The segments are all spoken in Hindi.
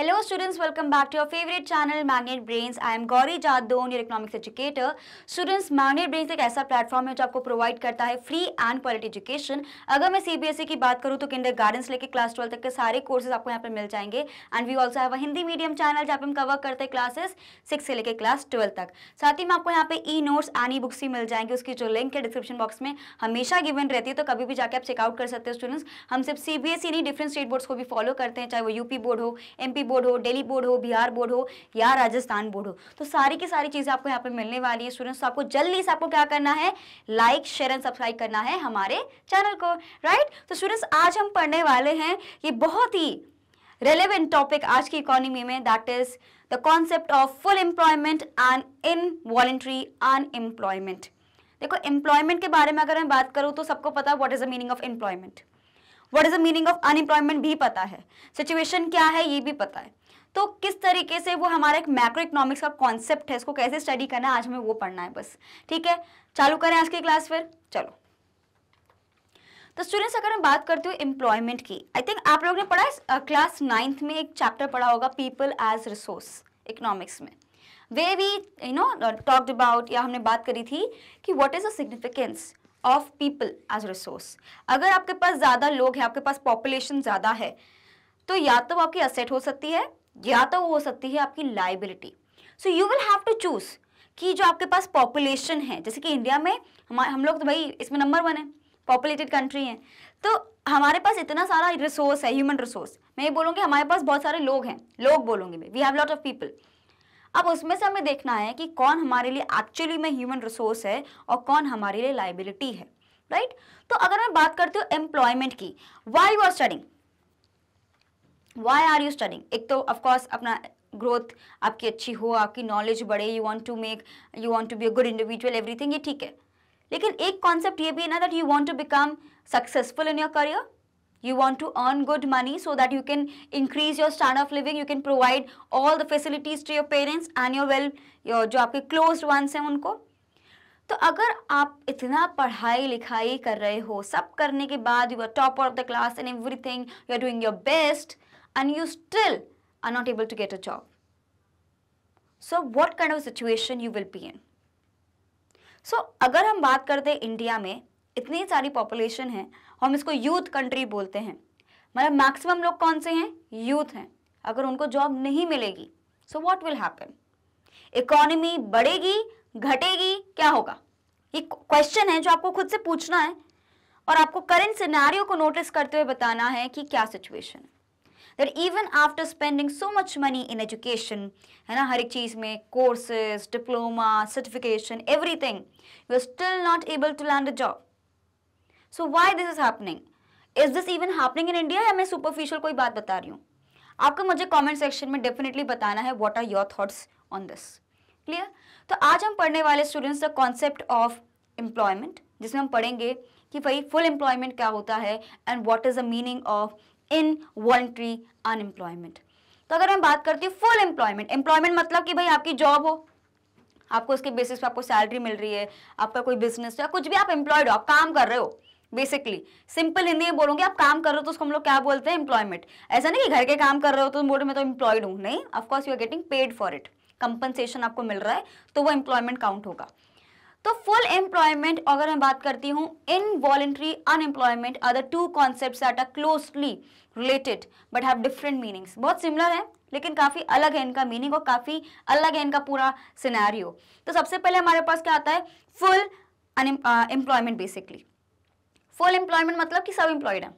Hello students welcome back to your favourite channel Magnet Brains. I am Gauri Jadon, your economics educator. Students, Magnet Brains एक ऐसा प्लेटफॉर्म है जो आपको प्रोवाइड करता है फ्री एंड क्वालिटी एजुकेशन अगर मैं सीबीएसई e की बात करूँ तो किंडर गार्डन से लेकर क्लास ट्वेल्व तक के सारे कोर्सेज आपको यहाँ पर मिल जाएंगे एंड वी ऑल्सो है हिंदी मीडियम चैनल जहाँ पर हम कवर करते हैं क्लासेस सिक्स से लेकर क्लास ट्वेल्व तक साथ ही में आपको यहाँ पे e notes and e books भी मिल जाएंगे उसकी जो लिंक है डिस्क्रिप्शन बॉक्स में हमेशा गिवन रहती है तो कभी भी जाकर आप चेकआउट कर सकते हो स्टूडेंट्स हम सिर्फ सीबीएसई e नहीं डिफरेंट स्टेट बोर्ड्स को भी फॉलो करते हैं चाहे वो यूपी बोर्ड हो एमपी बोर्ड हो डेली बोर्ड हो बिहार बोर्ड हो या राजस्थान बोर्ड हो तो सारी की सारी चीज़ें आपको यहाँ पर मिलने वाली है स्टूडेंट्स तो आपको जल्दी से आपको क्या करना है लाइक शेयर एंड सब्सक्राइब करना है हमारे चैनल को राइट तो स्टूडेंट्स आज हम पढ़ने वाले हैं ये बहुत ही रेलेवेंट टॉपिक आज की इकोनॉमी में that is the concept of full employment and involuntary unemployment देखो एम्प्लॉयमेंट के बारे में अगर मैं बात करूँ तो सबको पता है what is the meaning of employment what is the meaning of unemployment भी पता है सिचुएशन क्या है ये भी पता है तो किस तरीके से वो हमारा एक मैक्रो इकोनॉमिक्स का कॉन्सेप्ट है इसको कैसे स्टडी करना है आज हमें वो पढ़ना है बस ठीक है चालू करें आज की क्लास फिर चलो तो स्टूडेंट्स अगर मैं बात करती हूँ एम्प्लॉयमेंट की आई थिंक आप लोग ने पढ़ा है क्लास नाइन्थ में एक चैप्टर पढ़ा होगा पीपल एज रिसोर्स इकोनॉमिक्स में way we you know talked about या हमने बात करी थी कि what is the significance of people as resource अगर आपके पास ज़्यादा लोग हैं आपके पास पॉपुलेशन ज़्यादा है तो या तो आपकी असेट हो सकती है या तो वो हो सकती है आपकी liability so you will have to choose कि जो आपके पास पॉपुलेशन है जैसे कि इंडिया में हम हम लोग तो भाई इसमें नंबर वन है पॉपुलेटेड कंट्री है तो हमारे पास इतना सारा रिसोर्स है ह्यूमन रिसोर्स मैं ये बोलूँगी हमारे पास बहुत सारे लोग हैं लोग बोलूँगी मैं we have lot of people अब उसमें से हमें देखना है कि कौन हमारे लिए एक्चुअली में ह्यूमन रिसोर्स है और कौन हमारे लिए लाइबिलिटी है राइट तो अगर मैं बात करती हूँ एम्प्लॉयमेंट की why you are studying why are you studying एक तो ऑफकोर्स अपना ग्रोथ आपकी अच्छी हो आपकी नॉलेज बढ़े you want to make you want to be a good individual everything ये ठीक है लेकिन एक कॉन्सेप्ट ये भी है ना that you want to become successful in your career you want to earn good money so that you can increase your standard of living you can provide all the facilities to your parents and your well your jo aapke closed ones hain unko तो अगर आप इतना पढ़ाई लिखाई कर रहे हो सब करने के बाद you are topper of the class and everything you are doing your best and you still are not able to get a job so what kind of situation you will be in so अगर हम बात करते हैं इंडिया में इतनी सारी पॉपुलेशन है हम इसको यूथ कंट्री बोलते हैं मतलब मैक्सिमम लोग कौन से हैं यूथ हैं अगर उनको जॉब नहीं मिलेगी so what will happen economy बढ़ेगी घटेगी क्या होगा ये क्वेश्चन है जो आपको खुद से पूछना है और आपको करंट सिनेरियो को नोटिस करते हुए बताना है कि क्या सिचुएशन है that after spending so much money in education है ना हर एक चीज़ में courses diploma certification everything you are still not able to land a job so why this is happening is this even happening in India या मैं सुपरफिशियल कोई बात बता रही हूँ आपको मुझे कॉमेंट सेक्शन में डेफिनेटली बताना है what are your thoughts on this clear तो आज हम पढ़ने वाले students the concept of employment जिसमें हम पढ़ेंगे कि भाई फुल एम्प्लॉयमेंट क्या होता है and what is the meaning of involuntary unemployment तो अगर मैं बात करती हूँ फुल एम्प्लॉयमेंट एम्प्लॉयमेंट मतलब कि भाई आपकी जॉब हो आपको उसके बेसिस पे आपको सैलरी मिल रही है आपका कोई बिजनेस या कुछ भी आप एम्प्लॉयड हो आप काम कर रहे हो बेसिकली सिंपल हिंदी में बोलोगे आप काम कर रहे हो तो उसको हम लोग क्या बोलते हैं एम्प्लॉयमेंट ऐसा नहीं कि घर के काम कर रहे हो तो बोल रहे मैं तो एम्प्लॉयड हूँ नहीं of course you are getting paid for it compensation आपको मिल रहा है तो वो एम्प्लॉयमेंट काउंट होगा तो फुल एम्प्लॉयमेंट अगर मैं बात करती हूँ involuntary unemployment are the two concept are closely related but have different meanings बहुत सिमिलर है लेकिन काफ़ी अलग है इनका मीनिंग और काफ़ी अलग है इनका पूरा सिनेरियो तो सबसे पहले हमारे पास क्या आता है full employment basically full employment मतलब कि सब एम्प्लॉयड है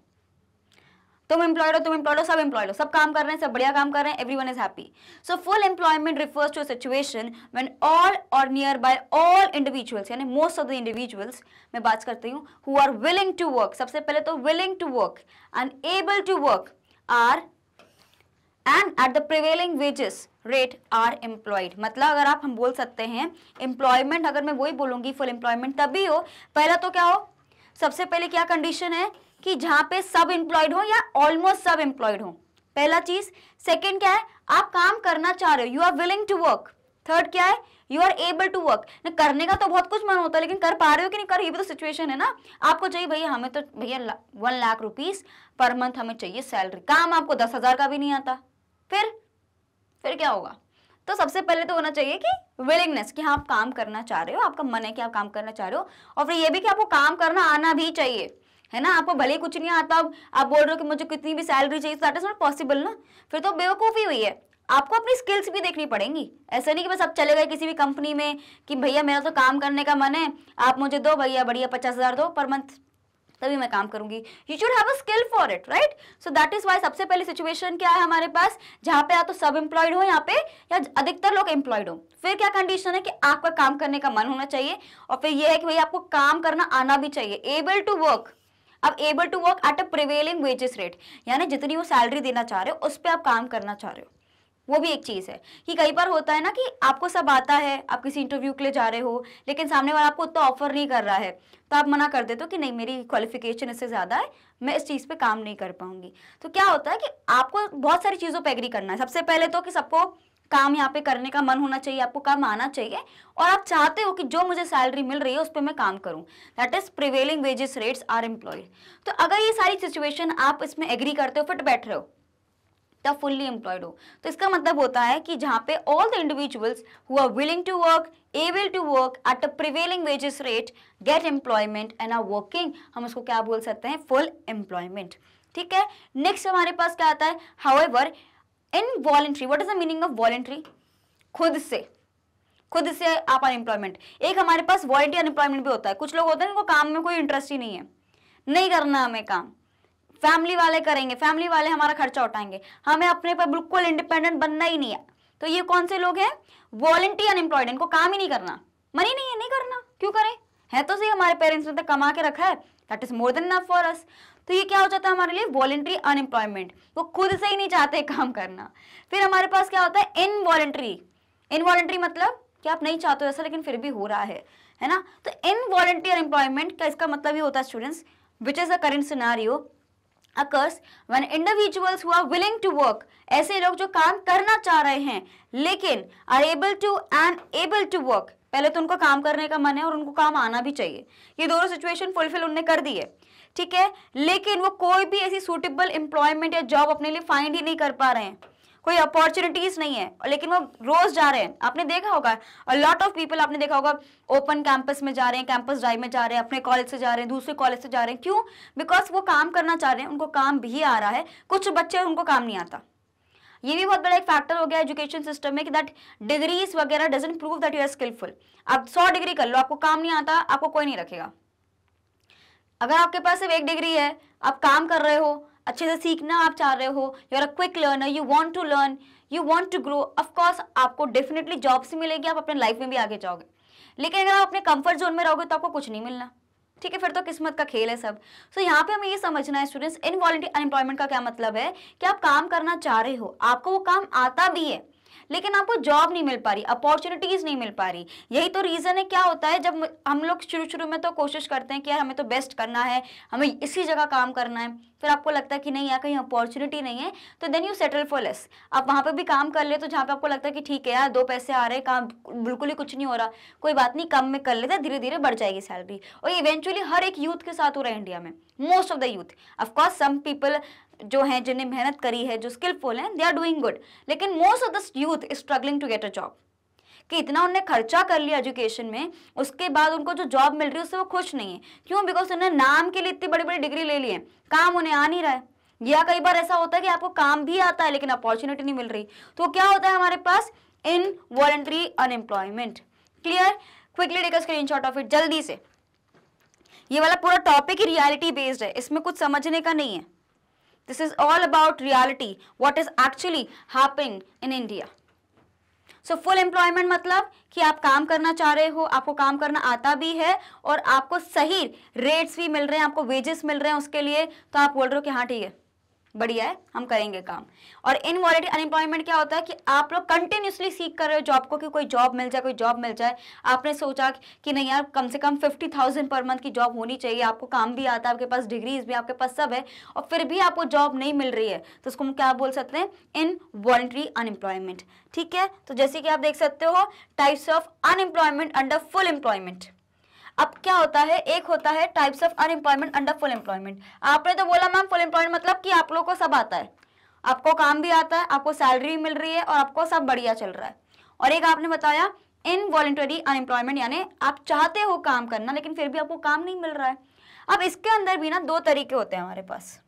तुम एम्प्लॉयड हो तुम एम्प्लॉयड हो सब एम्प्लॉयड हो सब काम कर रहे हैं सब बढ़िया काम कर रहे हैं every one is happy so full employment refers to situation when all or near by all individuals यानी मोस्ट ऑफ द इंडिविजुअल्स मैं बात करती हूँ who are willing to work सबसे पहले तो willing to work and able to work are and at the prevailing wages rate are employed मतलब अगर आप हम बोल सकते हैं एम्प्लॉयमेंट अगर मैं वही बोलूंगी फुल एम्प्लॉयमेंट तभी हो पहला तो क्या हो सबसे पहले क्या कंडीशन है कि जहां पे सब एम्प्लॉयड हो या ऑलमोस्ट सब एम्प्लॉयड हो पहला चीज सेकंड क्या है आप काम करना चाह रहे हो you are willing to work third क्या है you are able to work करने का तो बहुत कुछ मन होता है लेकिन कर पा रहे हो कि नहीं कर ये भी तो सिचुएशन है ना आपको चाहिए भैया हमें तो भैया one lakh rupees per month हमें चाहिए सैलरी काम आपको दस हजार का भी नहीं आता फिर फिर क्या होगा तो सबसे पहले तो होना चाहिए कि विलिंगनेस कि हाँ आप काम करना चाह रहे हो आपका मन है कि आप काम करना चाह रहे हो और फिर ये भी कि आपको काम करना आना भी चाहिए है ना आपको भले ही कुछ नहीं आता अब आप बोल रहे हो कि मुझे कितनी भी सैलरी चाहिए दैट इज नॉट पॉसिबल ना फिर तो बेवकूफ़ी हुई है आपको अपनी स्किल्स भी देखनी पड़ेंगी ऐसा नहीं कि बस आप चले गए किसी भी कंपनी में कि भैया मेरा तो काम करने का मन है आप मुझे दो भैया बढ़िया पचास हज़ार दो पर मंथ तभी मैं काम करूंगी you should have a skill for it right so that is why सबसे पहले सिचुएशन क्या है हमारे पास जहां पे या तो सब एम्प्लॉयड हो यहाँ पे या अधिकतर लोग एम्प्लॉयड हो फिर क्या कंडीशन है कि आपका काम करने का मन होना चाहिए और फिर यह है कि भाई आपको काम करना आना भी चाहिए एबल टू वर्क अब able to work at a prevailing wages rate यानी जितनी वो सैलरी देना चाह रहे हो उस पर आप काम करना चाह रहे हो वो भी एक चीज़ है कि कई बार होता है ना कि आपको सब आता है आप किसी इंटरव्यू के लिए जा रहे हो लेकिन सामने वाला आपको उतना ऑफर नहीं कर रहा है तो आप मना कर देते हो कि नहीं मेरी क्वालिफिकेशन इससे ज़्यादा है मैं इस चीज़ पे काम नहीं कर पाऊंगी तो क्या होता है कि आपको बहुत सारी चीज़ों पर एग्री करना है सबसे पहले तो कि सबको काम यहाँ पे करने का मन होना चाहिए आपको काम आना चाहिए और आप चाहते हो कि जो मुझे सैलरी मिल रही है उस पर मैं काम करूँ that is prevailing wages rates are employed तो अगर ये सारी सिचुएशन आप इसमें एग्री करते हो फिट बैठ रहे हो द फुल्ली एम्प्लॉयड हो तो इसका मतलब होता है कि जहाँ पे all the individuals who are willing to work able to work at a prevailing wages rate get employment and are working हम उसको क्या बोल सकते हैं फुल एम्प्लॉयमेंट ठीक है नेक्स्ट हमारे पास क्या आता है however involuntary what is the meaning of voluntary खुद से खुद से आप अनएम्प्लॉयमेंट एक हमारे पास वॉलेंट्री अनएम्प्लॉयमेंट भी होता है कुछ लोग होते हैं इनको काम में कोई इंटरेस्ट ही नहीं है नहीं करना हमें काम फैमिली वाले करेंगे फैमिली वाले हमारा खर्चा उठाएंगे हमें अपने पर बिल्कुल इंडिपेंडेंट बनना ही नहीं है तो ये कौन से लोग हैं वॉलेंट्री अनएम्प्लॉयड इनको काम ही नहीं करना मनी नहीं है नहीं करना क्यों करें है तो सही हमारे पेरेंट्स ने तो कमा के रखा है that is more than enough for us तो ये क्या हो जाता है हमारे लिए वॉलेंट्री अनएम्प्लॉयमेंट वो खुद से ही नहीं चाहते काम करना फिर हमारे पास क्या होता है इनवॉलेंट्री इनवॉलेंट्री मतलब कि आप नहीं चाहते हो ऐसा लेकिन फिर भी हो रहा है है ना तो इनवॉलेंट्री अनएम्प्लॉयमेंट का इसका मतलब ये होता है students which is a current scenario occurs when individuals हुआ विलिंग टू वर्क ऐसे लोग जो काम करना चाह रहे हैं लेकिन are able to and able to work पहले तो उनको काम करने का मन है और उनको काम आना भी चाहिए ये दोनों सिचुएशन फुलफिल उनने कर दी है ठीक है लेकिन वो कोई भी ऐसी सूटेबल एम्प्लॉयमेंट या जॉब अपने लिए फाइंड ही नहीं कर पा रहे हैं कोई अपॉर्चुनिटीज नहीं है लेकिन वो रोज जा रहे हैं आपने देखा होगा और लॉट ऑफ पीपल आपने देखा होगा ओपन कैंपस में जा रहे हैं कैंपस ड्राइव में जा रहे हैं अपने कॉलेज से जा रहे हैं दूसरे कॉलेज से जा रहे हैं क्यों बिकॉज वो काम करना चाह रहे हैं उनको काम भी आ रहा है कुछ बच्चे उनको काम नहीं आता ये भी बहुत बड़ा एक फैक्टर हो गया एजुकेशन सिस्टम में कि दैट डिग्रीज वगैरह doesn't prove that you are skillful आप सौ डिग्री कर लो आपको काम नहीं आता आपको कोई नहीं रखेगा अगर आपके पास सिर्फ एक डिग्री है आप काम कर रहे हो अच्छे से सीखना आप चाह रहे हो you are a quick learner you want to learn you want to grow of course आपको डेफिनेटली जॉब्स मिलेगी आप अपने लाइफ में भी आगे जाओगे लेकिन अगर आप अपने कंफर्ट जोन में रहोगे तो आपको कुछ नहीं मिलना ठीक है फिर तो किस्मत का खेल है सब सो so, यहाँ पे हमें ये समझना है स्टूडेंट्स इन वॉलेंटरी अनएम्प्लॉयमेंट का क्या मतलब है कि आप काम करना चाह रहे हो आपको वो काम आता भी है लेकिन आपको जॉब नहीं मिल पा रही अपॉर्चुनिटीज़ नहीं मिल पा रही यही तो रीज़न है क्या होता है जब हम लोग शुरू शुरू में तो कोशिश करते हैं कि यार हमें तो बेस्ट करना है हमें इसी जगह काम करना है फिर आपको लगता है कि नहीं यार कहीं अपॉर्चुनिटी नहीं है तो then you settle for less आप वहां पर भी काम कर ले तो जहां पर आपको लगता है कि ठीक है यार दो पैसे आ रहे हैं काम बिल्कुल ही कुछ नहीं हो रहा कोई बात नहीं कम में कर लेते धीरे धीरे बढ़ जाएगी सैलरी और इवेंचुअली हर एक यूथ के साथ हो रहा है इंडिया में most of the youth of course some people जो हैं जिन्हें मेहनत करी है जो स्किलफुल हैं दे आर डूइंग गुड लेकिन most of the youth is struggling to get a job कि इतना उन्हें खर्चा कर लिया एजुकेशन में उसके बाद उनको जो जॉब मिल रही है उससे वो खुश नहीं है क्यों बिकॉज उन्होंने नाम के लिए इतनी बड़ी बड़ी डिग्री ले ली है काम उन्हें आ नहीं रहा है या कई बार ऐसा होता है कि आपको काम भी आता है लेकिन अपॉर्चुनिटी नहीं मिल रही तो क्या होता है हमारे पास involuntary unemployment clear quickly take screenshot of it जल्दी से ये वाला पूरा टॉपिक ही रियलिटी बेस्ड है इसमें कुछ समझने का नहीं है This is all about reality, what is actually happening in India. So full employment मतलब कि आप काम करना चाह रहे हो आपको काम करना आता भी है और आपको सही रेट्स भी मिल रहे हैं आपको वेजेस मिल रहे हैं उसके लिए तो आप बोल रहे हो कि हाँ ठीक है बढ़िया है हम करेंगे काम और इनवॉलिटी अनएम्प्लॉयमेंट क्या होता है कि आप लोग कंटिन्यूसली सीख कर रहे हो जॉब को कि कोई जॉब मिल जाए कोई जॉब मिल जाए आपने सोचा कि नहीं यार कम से कम फिफ्टी थाउजेंड पर मंथ की जॉब होनी चाहिए आपको काम भी आता है आपके पास डिग्रीज भी आपके पास सब है और फिर भी आपको जॉब नहीं मिल रही है तो उसको हम क्या बोल सकते हैं इन वॉल्ट्री अनएम्प्लॉयमेंट ठीक है तो जैसे कि आप देख सकते हो types of unemployment under full employment अब क्या होता है एक होता है types of unemployment under full employment आपने तो बोला मैम फुल एम्प्लॉयमेंट मतलब कि आप लोगों को सब आता है आपको काम भी आता है आपको सैलरी मिल रही है और आपको सब बढ़िया चल रहा है और एक आपने बताया इन वॉलेंटरी अनएम्प्लॉयमेंट यानी आप चाहते हो काम करना लेकिन फिर भी आपको काम नहीं मिल रहा है अब इसके अंदर भी ना दो तरीके होते हैं हमारे पास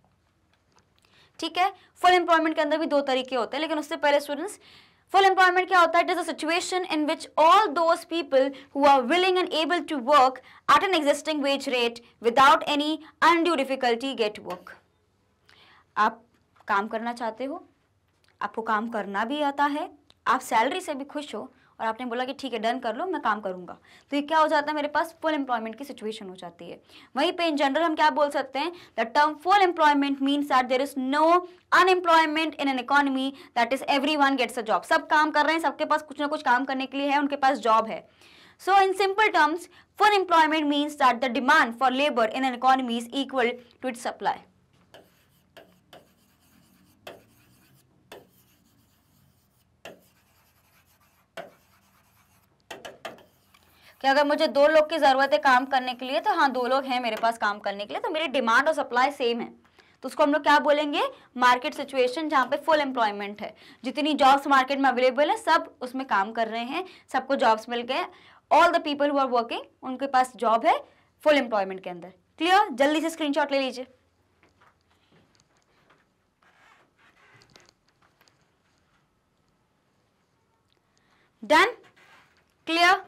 ठीक है फुल एम्प्लॉयमेंट के अंदर भी दो तरीके होते हैं लेकिन उससे पहले स्टूडेंट्स Full employment क्या होता है? It is a situation in which all those people who are willing and able to work at an existing wage rate without any undue difficulty get work. आप काम करना चाहते हो आपको काम करना भी आता है आप सैलरी से भी खुश हो और आपने बोला कि ठीक है डन कर लो मैं काम करूंगा तो ये क्या हो जाता है मेरे पास फुल एम्प्लॉयमेंट की सिचुएशन हो जाती है वहीं पे इन जनरल हम क्या बोल सकते हैं the term full employment means that there is no unemployment in an economy that is every one gets a job सब काम कर रहे हैं सबके पास कुछ ना कुछ काम करने के लिए है उनके पास जॉब है so in simple terms full employment means that the demand for labour in an economy is equal to its supply कि अगर मुझे दो लोग की ज़रूरत है काम करने के लिए तो हाँ दो लोग हैं मेरे पास काम करने के लिए तो मेरी डिमांड और सप्लाई सेम है तो उसको हम लोग क्या बोलेंगे मार्केट सिचुएशन जहाँ पे फुल एम्प्लॉयमेंट है जितनी जॉब्स मार्केट में अवेलेबल है सब उसमें काम कर रहे हैं सबको जॉब्स मिल गए all the people who are working उनके पास जॉब है फुल एम्प्लॉयमेंट के अंदर क्लियर जल्दी से स्क्रीन ले लीजिए done clear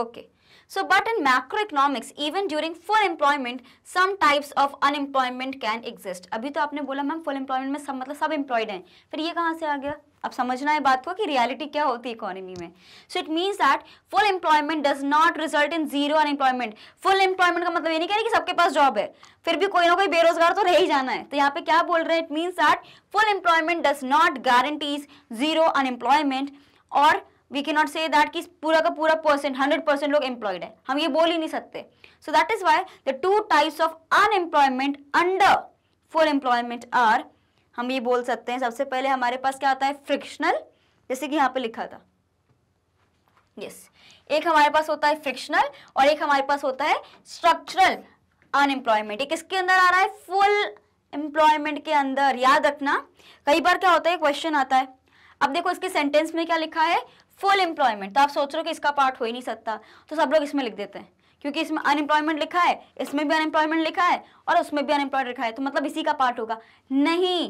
Okay. So, but in macroeconomics, even during full employment, some types of unemployment can exist. abhi to aapne bola ma'am full employment mein sab matlab sab employed hain fir ye kahan se aa gaya अब समझना है बात को कि रियलिटी क्या होती है इकोनॉमी में so it means that full employment does not result in zero unemployment full employment का मतलब ये नहीं कह रही कि सबके पास जॉब है फिर भी कोई ना कोई बेरोजगार तो रह ही जाना है तो यहाँ पे क्या बोल रहे हैं it means that full employment does not guarantees zero unemployment और we can not say that कि पूरा का पूरा परसेंट हंड्रेड परसेंट लोग एम्प्लॉयड है हम ये बोल ही नहीं सकते so that is why the two types of unemployment under full employment are हम ये बोल सकते हैं सबसे पहले हमारे पास क्या आता है फ्रिक्शनल जैसे कि यहाँ पे लिखा था यस yes. एक हमारे पास होता है फ्रिक्शनल और एक हमारे पास होता है स्ट्रक्चरल अनएम्प्लॉयमेंट एक इसके अंदर आ रहा है फुल एम्प्लॉयमेंट के अंदर याद रखना कई बार क्या होता है क्वेश्चन आता है अब देखो इसके सेंटेंस में क्या लिखा है फुल एम्प्लॉयमेंट तो आप सोच रहे हो कि इसका पार्ट हो ही नहीं सकता तो सब लोग इसमें लिख देते हैं क्योंकि इसमें अनएम्प्लॉयमेंट लिखा है इसमें भी अनएम्प्लॉयमेंट लिखा है और उसमें भी अनएम्प्लॉयड लिखा है तो मतलब इसी का पार्ट होगा नहीं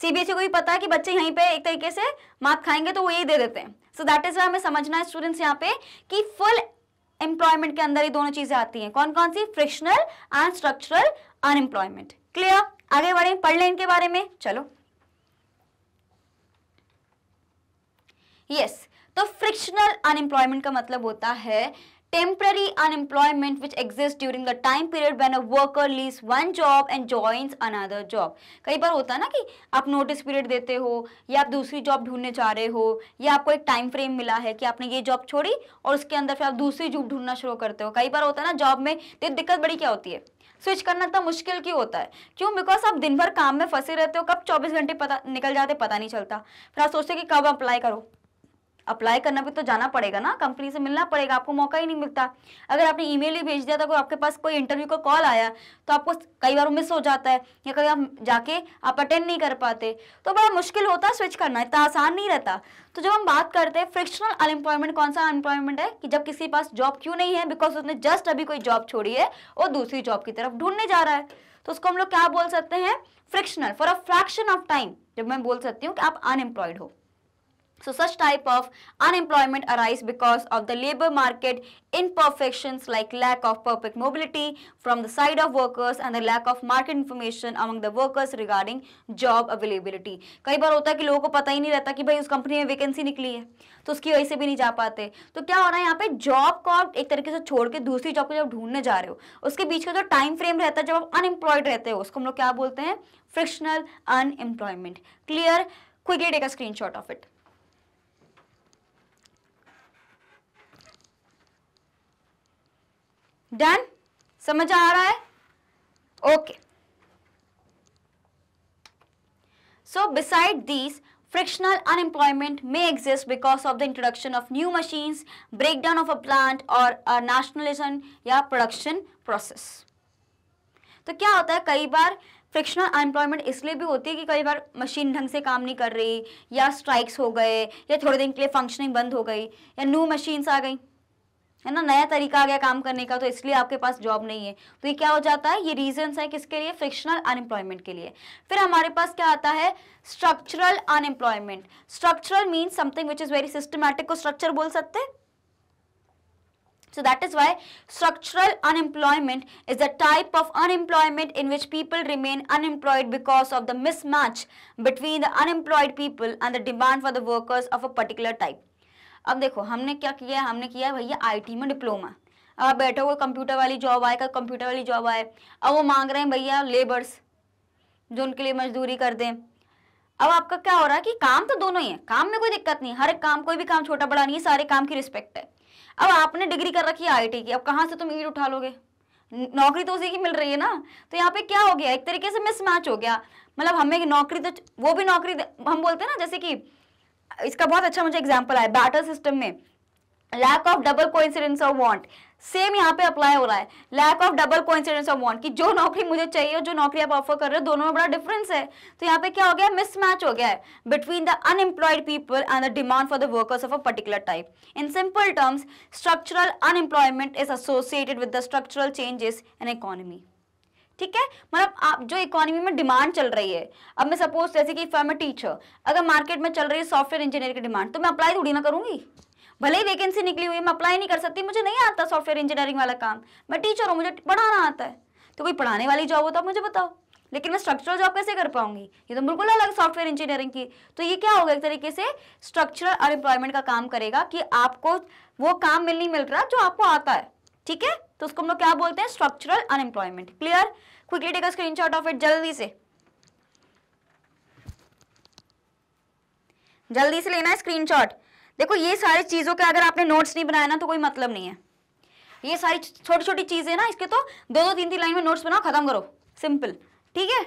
सीबीएसई e को भी पता है कि बच्चे यहीं पे एक तरीके से मार्क खाएंगे तो वो यही दे देते हैं सो दैट इज हमें समझना है स्टूडेंट्स यहाँ पे कि फुल एम्प्लॉयमेंट के अंदर ही दोनों चीजें आती हैं कौन कौन सी frictional and structural unemployment clear आगे बढ़े पढ़ लें इनके बारे में चलो यस yes. तो फ्रिक्शनल अनएम्प्लॉयमेंट का मतलब होता है temporary unemployment which exist during the time period when a worker leaves one job and joins another job कई बार होता है ना कि आप नोटिस पीरियड देते हो या आप दूसरी जॉब ढूंढने जा रहे हो या आपको एक टाइम फ्रेम मिला है कि आपने ये जॉब छोड़ी और उसके अंदर फिर आप दूसरी जॉब ढूंढना शुरू करते हो कई बार होता है ना जॉब में तो दिक्कत बड़ी क्या होती है स्विच करना इतना मुश्किल क्यों होता है क्यों बिकॉज आप दिन भर काम में फंसे रहते हो कब 24 घंटे पता निकल जाते पता नहीं चलता फिर आप सोचते कि कब अप्लाई करो अप्लाई करना भी तो जाना पड़ेगा ना कंपनी से मिलना पड़ेगा आपको मौका ही नहीं मिलता अगर आपने ईमेल ही भेज दिया था आपके पास कोई इंटरव्यू का कॉल आया तो आपको कई बार मिस हो जाता है या कभी आप जाके आप अटेंड नहीं कर पाते तो बड़ा मुश्किल होता है स्विच करना इतना आसान नहीं रहता तो जब हम बात करते हैं फ्रिक्शनल अनएम्प्लॉयमेंट कौन सा अनएम्प्लॉयमेंट है कि जब किसी के पास जॉब क्यों नहीं है बिकॉज उसने जस्ट अभी कोई जॉब छोड़ी है और दूसरी जॉब की तरफ ढूंढने जा रहा है तो उसको हम लोग क्या बोल सकते हैं frictional for a fraction of time जब मैं बोल सकती हूँ कि आप अनएम्प्लॉयड हो So such type of unemployment arise because of the labor market imperfections like lack of perfect mobility from the side of workers and the lack of market information among the workers regarding job availability. kai bar hota hai ki logo ko pata hi nahi rehta ki bhai us company mein vacancy nikli hai to uski वजह से भी नहीं जा पाते तो क्या हो रहा है यहाँ पे जॉब को ek tarike se chhod ke dusri job ko jab dhoondne ja rahe ho uske beech ka jo time frame rehta hai jab aap unemployed rehte ho usko hum log kya bolte hain frictional unemployment clear quickly take a screenshot of it done समझ आ रहा है okay so beside this frictional unemployment may exist because of the introduction of new machines break down of a plant और नेशनलिज्म या प्रोडक्शन प्रोसेस तो क्या होता है कई बार फ्रिक्शनल अनएम्प्लॉयमेंट इसलिए भी होती है कि कई बार मशीन ढंग से काम नहीं कर रही या स्ट्राइक्स हो गए या थोड़े दिन के लिए फंक्शनिंग बंद हो गई या न्यू मशीन्स आ गई है ना नया तरीका आ गया काम करने का तो इसलिए आपके पास जॉब नहीं है तो ये क्या हो जाता है ये रीजंस है किसके लिए फ्रिक्शनल अनएम्प्लॉयमेंट के लिए फिर हमारे पास क्या आता है structural unemployment structural means something which is very systematic को स्ट्रक्चर बोल सकते हैं So that is why structural unemployment is a type of unemployment in which people remain unemployed because of the mismatch between the unemployed people and the demand for the workers of a particular type. अब देखो हमने क्या किया है हमने किया है भैया आईटी में डिप्लोमा अब बैठे हुए कंप्यूटर वाली जॉब आए कल कंप्यूटर वाली जॉब आए अब वो मांग रहे हैं भैया लेबर्स जो उनके लिए मजदूरी कर दें अब आपका क्या हो रहा है कि काम तो दोनों ही है काम में कोई दिक्कत नहीं हर एक काम कोई भी काम छोटा बड़ा नहीं है सारे काम की रिस्पेक्ट है अब आपने डिग्री कर रखी है आईटी की अब कहाँ से तुम ईट उठा लोगे नौकरी तो उसी की मिल रही है ना तो यहाँ पे क्या हो गया एक तरीके से मिसमैच हो गया मतलब हमें नौकरी तो वो भी नौकरी हम बोलते हैं ना जैसे कि इसका बहुत अच्छा मुझे एग्जाम्पल आया बैटर सिस्टम में lack of double incidence of want same यहाँ पे अप्लाई हो रहा है lack of double coincidence of want की जो नौकरी मुझे चाहिए और जो नौकरी आप ऑफर कर रहे हो दोनों में बड़ा डिफरेंस है तो यहाँ पे क्या हो गया मिसमैच हो गया है between the unemployed people and the demand for the workers of a particular type in simple terms structural unemployment is associated with the structural changes in economy ठीक है मतलब आप जो इकोनॉमी में डिमांड चल रही है अब मैं सपोज जैसे कि फॉर्म टीचर अगर मार्केट में चल रही है सॉफ्टवेयर इंजीनियर की डिमांड तो मैं अप्लाई थोड़ी ना करूंगी भले ही वैकेंसी निकली हुई है मैं अप्लाई नहीं कर सकती मुझे नहीं आता सॉफ्टवेयर इंजीनियरिंग वाला काम मैं टीचर हूँ मुझे पढ़ाना आता है तो कोई पढ़ाने वाली जॉब हो तो आप मुझे बताओ लेकिन मैं स्ट्रक्चरल जॉब कैसे कर पाऊंगी ये तो बिल्कुल अलग सॉफ्टवेयर इंजीनियरिंग की तो ये क्या होगा एक तरीके से स्ट्रक्चरल अनएम्प्लॉयमेंट का काम करेगा कि आपको वो काम मिल नहीं मिल रहा जो आपको आता है ठीक है तो उसको हम लोग क्या बोलते हैं structural unemployment clear quickly take a screenshot of it जल्दी से जल्दी से लेना है स्क्रीनशॉट देखो ये सारी चीज़ों के अगर आपने नोट्स नहीं बनाया ना तो कोई मतलब नहीं है ये सारी छोटी छोटी चीज़ें ना इसके तो दो दो तीन तीन लाइन में नोट्स बनाओ खत्म करो सिंपल ठीक है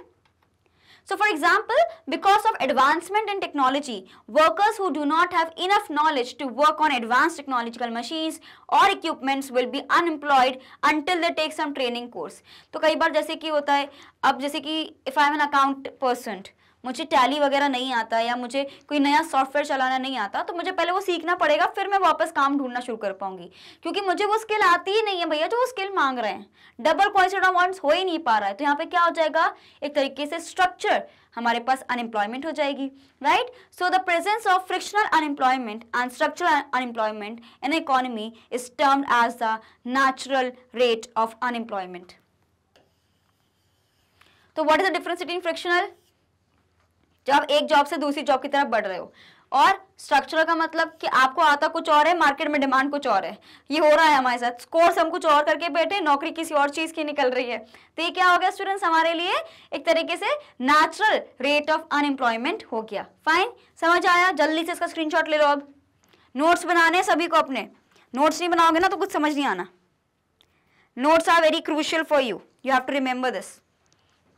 So for example, because of advancement in technology, workers who do not have enough knowledge to work on advanced technological machines or equipments will be unemployed until they take some training course. to kai bar jaise ki hota hai ab jaise ki if I am an account person, मुझे टैली वगैरह नहीं आता या मुझे कोई नया सॉफ्टवेयर चलाना नहीं आता तो मुझे पहले वो सीखना पड़ेगा फिर मैं वापस काम ढूंढना शुरू कर पाऊंगी क्योंकि मुझे वो स्किल आती ही नहीं है भैया जो वो स्किल मांग रहे हैं डबल कॉन्सिडर वॉन्ट्स हो ही नहीं पा रहा है तो यहाँ पे क्या हो जाएगा एक तरीके से स्ट्रक्चर हमारे पास अनएम्प्लॉयमेंट हो जाएगी right so the presence of frictional unemployment and structural unemployment in economy is termed as the natural rate of unemployment तो what is the difference between frictional जब आप एक जॉब से दूसरी जॉब की तरफ बढ़ रहे हो और स्ट्रक्चरल का मतलब कि आपको आता कुछ और है मार्केट में डिमांड कुछ और है ये हो रहा है हमारे साथ कोर्स हम कुछ और करके बैठे नौकरी किसी और चीज़ की निकल रही है तो ये क्या हो गया स्टूडेंट्स हमारे लिए एक तरीके से नेचुरल रेट ऑफ अनएम्प्लॉयमेंट हो गया फाइन समझ आया जल्दी से इसका शॉट ले लो अब नोट्स बनाने सभी को अपने नोट्स नहीं बनाओगे ना तो कुछ समझ नहीं आना notes are very crucial for you you have to remember this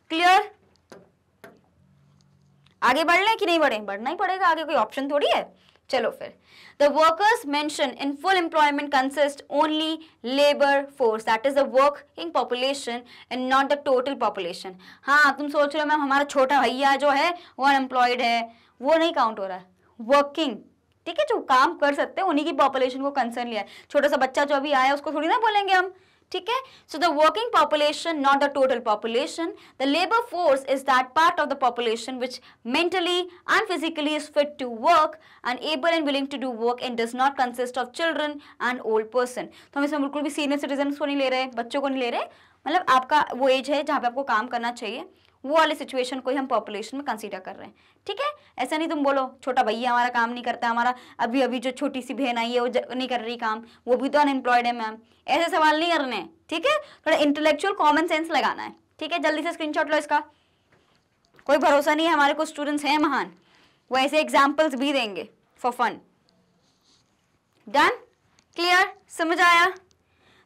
clear आगे बढ़ लें कि नहीं बढ़े बढ़ना ही पड़ेगा आगे कोई ऑप्शन थोड़ी है चलो फिर the workers mention in full employment consist only labour force that is the working population and not the total population हाँ तुम सोच रहे हो मैम हमारा छोटा भैया जो है वो अनएम्प्लॉयड है वो नहीं काउंट हो रहा है वर्किंग ठीक है जो काम कर सकते हैं उन्हीं की पॉपुलेशन को कंसर्न लिया है छोटा सा बच्चा जो अभी आया उसको थोड़ी ना बोलेंगे हम ठीक है so the working population not the total population the labour force is that part of the population which mentally and physically is fit to work and able and willing to do work and does not consist of children and old person तो हम इसमें बिल्कुल भी सीनियर सिटीजन को नहीं ले रहे बच्चों को नहीं ले रहे मतलब आपका वो एज है जहाँ पे आपको काम करना चाहिए वो वाली सिचुएशन को ही हम पॉपुलेशन में कंसीडर कर रहे हैं ठीक है ऐसा नहीं तुम बोलो छोटा भैया हमारा काम नहीं करता हमारा अभी अभी जो छोटी सी बहन आई है वो नहीं कर रही काम वो भी तो अनएम्प्लॉयड है मैम ऐसे सवाल नहीं करने हैं ठीक है थोड़ा इंटेलेक्चुअल कॉमन सेंस लगाना है ठीक है जल्दी से शॉट लो इसका कोई भरोसा नहीं है हमारे कुछ स्टूडेंट्स हैं महान वो ऐसे एग्जाम्पल्स भी देंगे फॉर फन डन क्लियर समझ आया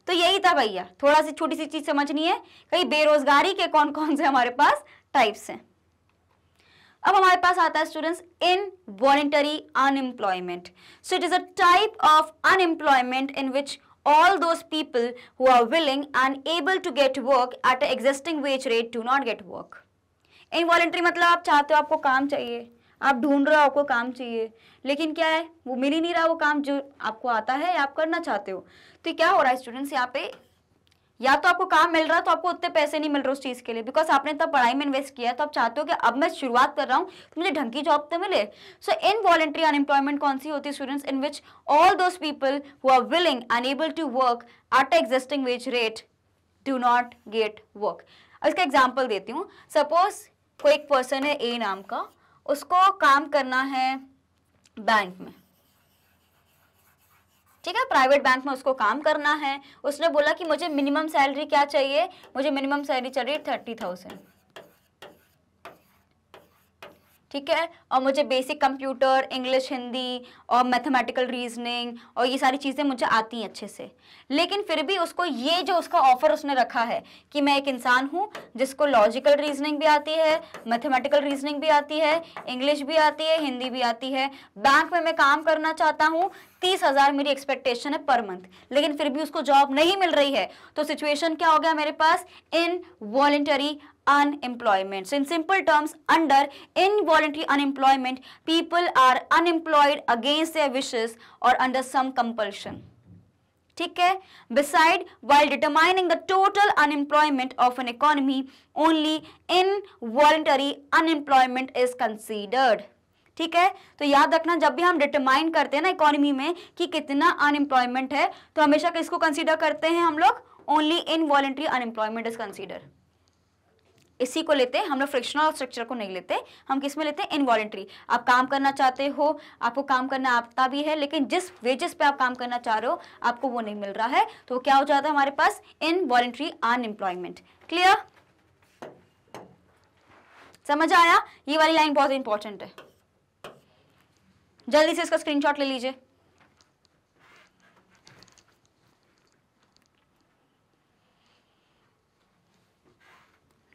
तो यही था भैया थोड़ा सी छोटी सी चीज समझनी है कहीं बेरोजगारी के कौन कौन से हमारे पास टाइप्स हैं अब हमारे पास आता है students involuntary unemployment so it is a type of unemployment in which all those people who are willing and able to get work at existing wage rate rate not get work involuntary मतलब आप चाहते हो आपको काम चाहिए आप ढूंढ रहे हो आपको काम चाहिए लेकिन क्या है वो मिल ही नहीं रहा वो काम जो आपको आता है आप करना चाहते हो तो क्या हो रहा है स्टूडेंट्स यहाँ पे या तो आपको काम मिल रहा है तो आपको उतने पैसे नहीं मिल रहे उस चीज़ के लिए बिकॉज आपने तब पढ़ाई में इन्वेस्ट किया है तो आप चाहते हो कि अब मैं शुरुआत कर रहा हूँ तो मुझे ढंग की जॉब तो मिले सो इन वॉलेंट्री अनएम्प्लॉयमेंट कौन सी होती है students in which all those people who are willing unable to work at existing wage rate do not get work इसका एग्जाम्पल देती हूँ सपोज कोई एक पर्सन है ए नाम का उसको काम करना है बैंक में ठीक है प्राइवेट बैंक में उसको काम करना है उसने बोला कि मुझे मिनिमम सैलरी क्या चाहिए मुझे मिनिमम सैलरी चाहिए थर्टी थाउजेंड ठीक है और मुझे बेसिक कंप्यूटर इंग्लिश हिंदी और मैथमेटिकल रीजनिंग और ये सारी चीज़ें मुझे आती हैं अच्छे से लेकिन फिर भी उसको ये जो उसका ऑफर उसने रखा है कि मैं एक इंसान हूँ जिसको लॉजिकल रीजनिंग भी आती है मैथमेटिकल रीजनिंग भी आती है इंग्लिश भी आती है हिंदी भी आती है बैंक में मैं काम करना चाहता हूँ तीस हज़ार मेरी एक्सपेक्टेशन है पर मंथ लेकिन फिर भी उसको जॉब नहीं मिल रही है तो सिचुएशन क्या हो गया मेरे पास involuntary unemployment. So in simple terms, under involuntary unemployment, people are unemployed against their wishes or under some compulsion. ठीक है beside while determining the total unemployment of an economy only involuntary unemployment is considered ठीक है तो याद रखना जब भी हम डिटरमाइन करते हैं ना इकोनॉमी में कि कितना अनएम्प्लॉयमेंट है तो हमेशा किसको कंसीडर करते हैं हम लोग only involuntary unemployment is considered इसी को लेते हैं हम लोग फ्रिक्शनल स्ट्रक्चर को नहीं लेते हम किस में लेते हैं इनवॉलेंट्री आप काम करना चाहते हो आपको काम करना आता भी है लेकिन जिस वेजेस पे आप काम करना चाह रहे हो आपको वो नहीं मिल रहा है तो क्या हो जाता है हमारे पास इनवॉलेंट्री अनएम्प्लॉयमेंट क्लियर समझ आया ये वाली लाइन बहुत इंपॉर्टेंट है जल्दी से इसका स्क्रीनशॉट ले लीजिए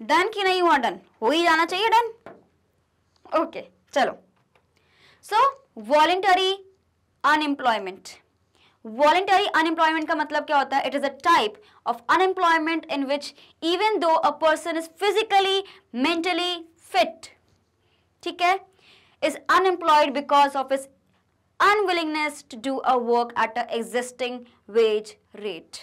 डन कि नहीं हुआ डन हो ही जाना चाहिए डन ओके okay, चलो so voluntary unemployment voluntary unemployment का मतलब क्या होता है it is a type of unemployment in which even though a person is physically mentally fit ठीक है is unemployed because of is unwillingness to do a work at a existing wage rate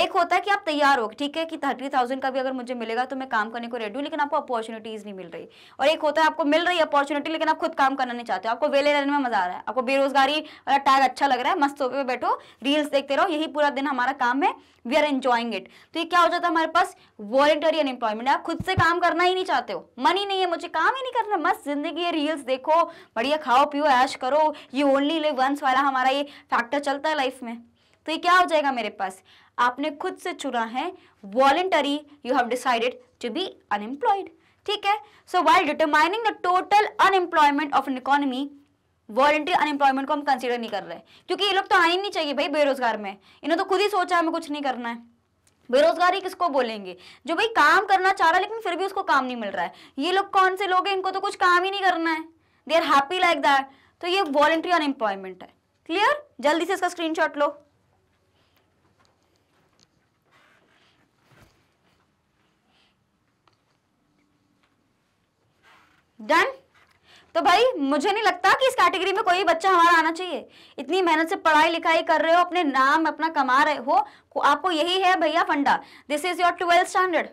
एक होता है कि आप तैयार हो ठीक है कि थर्टी थाउजेंड का भी अगर मुझे मिलेगा तो मैं काम करने को रेडी हूँ लेकिन आपको अपॉर्चुनिटीज़ नहीं मिल रही और एक होता है आपको मिल रही है अपॉर्चुनिटी लेकिन आप खुद काम करना नहीं चाहते हो आपको वेले रहने में मजा आ रहा है आपको बेरोजगारी टैग अच्छा लग रहा है मस्त होकर बैठो रील्स देखते रहो यही पूरा दिन हमारा काम है वी आर एंजॉइंग इट तो ये क्या हो जाता है हमारे पास वॉलेंटरी अनएम्प्लॉयमेंट आप खुद से काम करना ही नहीं चाहते हो मन ही नहीं है मुझे काम ही नहीं करना मस्त जिंदगी है रील्स देखो बढ़िया खाओ पियो ऐश करो ये ओनली लिव वंस वाला हमारा ये फैक्टर चलता है लाइफ में तो ये क्या हो जाएगा मेरे पास आपने खुद से चुना है voluntary you have decided to be unemployed ठीक है so while determining the total unemployment of an economy voluntary unemployment को हम कंसिडर नहीं कर रहे क्योंकि ये लोग तो आई ही नहीं चाहिए भाई बेरोजगार में इन्हें तो खुद ही सोचा हमें कुछ नहीं करना है बेरोजगारी किसको बोलेंगे जो भाई काम करना चाह रहा है लेकिन फिर भी उसको काम नहीं मिल रहा है ये लोग कौन से लोग हैं इनको तो कुछ काम ही नहीं करना है they are happy like that तो ये वॉलेंट्री अनएम्प्लॉयमेंट है क्लियर जल्दी से इसका स्क्रीनशॉट लो डन तो भाई मुझे नहीं लगता कि इस कैटेगरी में कोई बच्चा हमारा आना चाहिए इतनी मेहनत से पढ़ाई लिखाई कर रहे हो अपने नाम अपना कमा रहे हो आपको यही है भैया फंडा this is your twelfth standard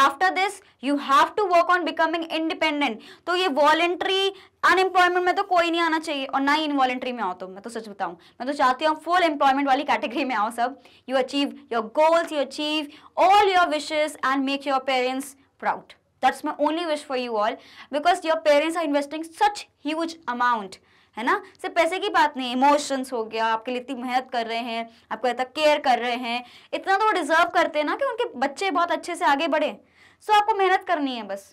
after this you have to work on becoming independent तो ये वॉलेंट्री अनएम्प्लॉयमेंट में तो कोई नहीं आना चाहिए और ना ही इनवॉलेंट्री में आओ तो मैं तो सच बताऊं मैं तो चाहती हूँ फुल एम्प्लॉयमेंट वाली कैटेगरी में आओ सब you achieve your goals you achieve all your wishes and make your parents proud that's my only wish for you all because your parents are investing such huge amount है ना सिर्फ पैसे की बात नहीं इमोशंस हो गया आपके लिए इतनी मेहनत कर रहे हैं आपको इतना केयर कर रहे हैं इतना तो वो डिजर्व करते हैं ना कि उनके बच्चे बहुत अच्छे से आगे बढ़े सो आपको मेहनत करनी है बस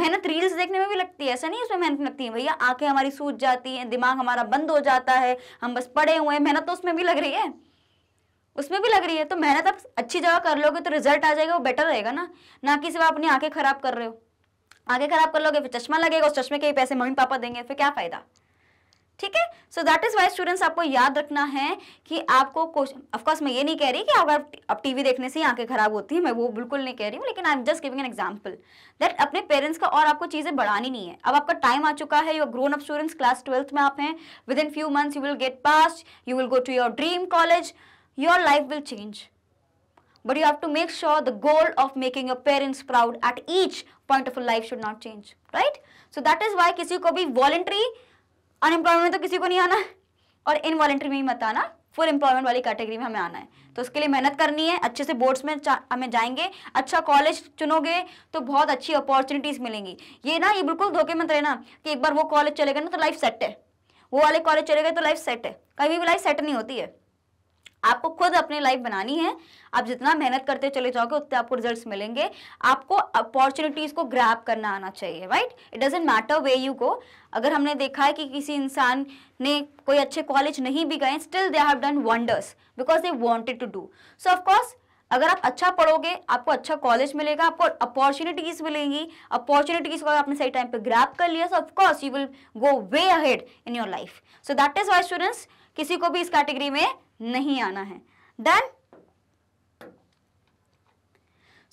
मेहनत रील्स देखने में भी लगती है ऐसा नहीं उसमें मेहनत लगती है भैया आंखें हमारी सूज जाती हैं दिमाग हमारा बंद हो जाता है हम बस पड़े हुए हैं मेहनत तो उसमें भी लग रही है उसमें भी लग रही है तो मेहनत आप अच्छी जगह कर लोगे तो रिजल्ट आ जाएगा वो बेटर रहेगा ना ना कि सिर्फ अपनी आंखें खराब कर रहे हो आगे खराब कर लोगे फिर चश्मा लगेगा उस चश्मे के पैसे मम्मी पापा देंगे फिर क्या फ़ायदा ठीक है so that is why students आपको याद रखना है कि आपको ऑफकोर्स मैं ये नहीं कह रही कि अगर आप टीवी देखने से ही आंखें खराब होती है मैं वो बिल्कुल नहीं कह रही हूँ लेकिन I am just giving an example that अपने पेरेंट्स का और आपको चीज़ें बढ़ानी नहीं है अब आपका टाइम आ चुका है your grown up students class twelfth में आप हैं within few months you will get pass you will go to your dream college your life will change. But you have to make sure the goal of making your parents proud at each point of your life should not change, right? So that is why किसी को भी voluntary unemployment में तो किसी को नहीं आना और involuntary में ही मत आना फुल एम्प्लॉयमेंट वाली कैटेगरी में हमें आना है तो उसके लिए मेहनत करनी है अच्छे से बोर्ड्स में हमें जाएंगे अच्छा कॉलेज चुनोगे तो बहुत अच्छी अपॉर्चुनिटीज़ मिलेंगी ये ना ये बिल्कुल धोखे मत रहना कि एक बार वो कॉलेज चले गए ना तो लाइफ सेट है वो वाले कॉलेज चले गए तो लाइफ सेट है कभी भी लाइफ सेट नहीं होती है आपको खुद अपनी लाइफ बनानी है आप जितना मेहनत करते चले जाओगे उतने आपको रिजल्ट्स मिलेंगे आपको अपॉर्चुनिटीज़ को ग्रैप करना आना चाहिए right it doesn't matter way you go अगर हमने देखा है कि किसी इंसान ने कोई अच्छे कॉलेज नहीं भी गए still they have done wonders because they wanted to do so of course अगर आप अच्छा पढ़ोगे आपको अच्छा कॉलेज मिलेगा आपको अपॉर्चुनिटीज मिलेंगी अपॉर्चुनिटीज को आपने सही टाइम पे ग्रैप कर लिया so of course you will go way ahead in your life so that is why students किसी को भी इस कैटेगरी में नहीं आना है done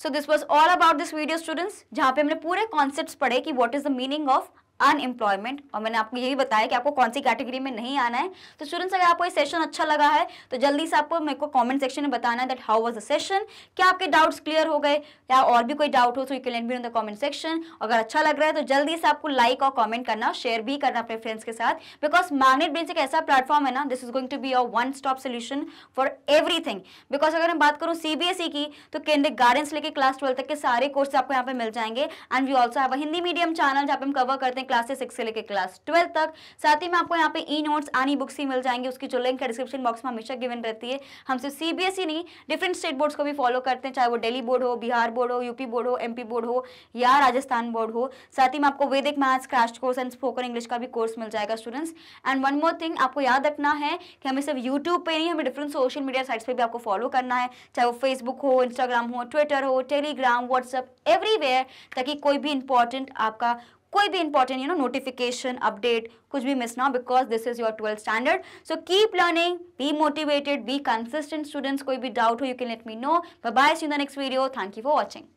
so this was all about this video students जहां पे हमने पूरे कॉन्सेप्ट पढ़े कि what is the meaning of unemployment और मैंने आपको यही बताया कि आपको कौन सी कैटेगरी में नहीं आना है तो स्टूडेंट्स अगर आपको ये सेशन अच्छा लगा है तो जल्दी से आपको मेरे को कमेंट सेक्शन में बताना है that how was the session क्या आपके डाउट्स क्लियर हो गए या और भी कोई डाउट हो तो you can let me in the comment section अगर अच्छा लग रहा है तो जल्दी से आपको लाइक और कॉमेंट करना शेयर भी करना अपने फ्रेंड्स के साथ बिकॉज मैग्नेट ब्रेन एक ऐसा प्लेटफॉर्म है ना this is going to be a one stop solution for everything because अगर मैं बात करूँ सीबीएसई e की तो केंद्र गार्डेंस लेके क्लास ट्वेल्व तक के सारे कोर्स आपको यहाँ पे मिल जाएंगे and we also have Hindi medium channel जहाँ पे हम कवर करते हैं क्लास सिक्स से लेकर क्लास ट्वेल्व तक साथ ही में आपको यहाँ पे ई नोट्स आनी बुक्स ही मिल जाएंगे उसकी जो लिंक है डिस्क्रिप्शन बॉक्स में हमेशा गिवन रहती है हम सिर्फ सीबीएसई नहीं डिफरेंट स्टेट बोर्ड्स को भी फॉलो करते हैं चाहे वो डेली बोर्ड हो बिहार बोर्ड हो यूपी बोर्ड हो एमपी बोर्ड हो या राजस्थान बोर्ड हो साथ ही में आपको Vedic maths crash course and spoken English का भी कोर्स मिल जाएगा students and one more thing आपको याद रखना है कि हमें सिर्फ यूट्यूब पर नहीं हमें डिफरेंट सोशल मीडिया साइट्स पर भी आपको फॉलो करना है चाहे वो फेसबुक हो इंस्टाग्राम हो ट्विटर हो टेलीग्राम व्हाट्सअप एवरीवेयर ताकि कोई भी इंपॉर्टेंट आपका कोई भी important you know notification update कुछ भी मिस ना because this is your twelfth standard so keep learning be motivated be consistent students कोई भी डाउट हो you can let me know bye bye see the next video thank you for watching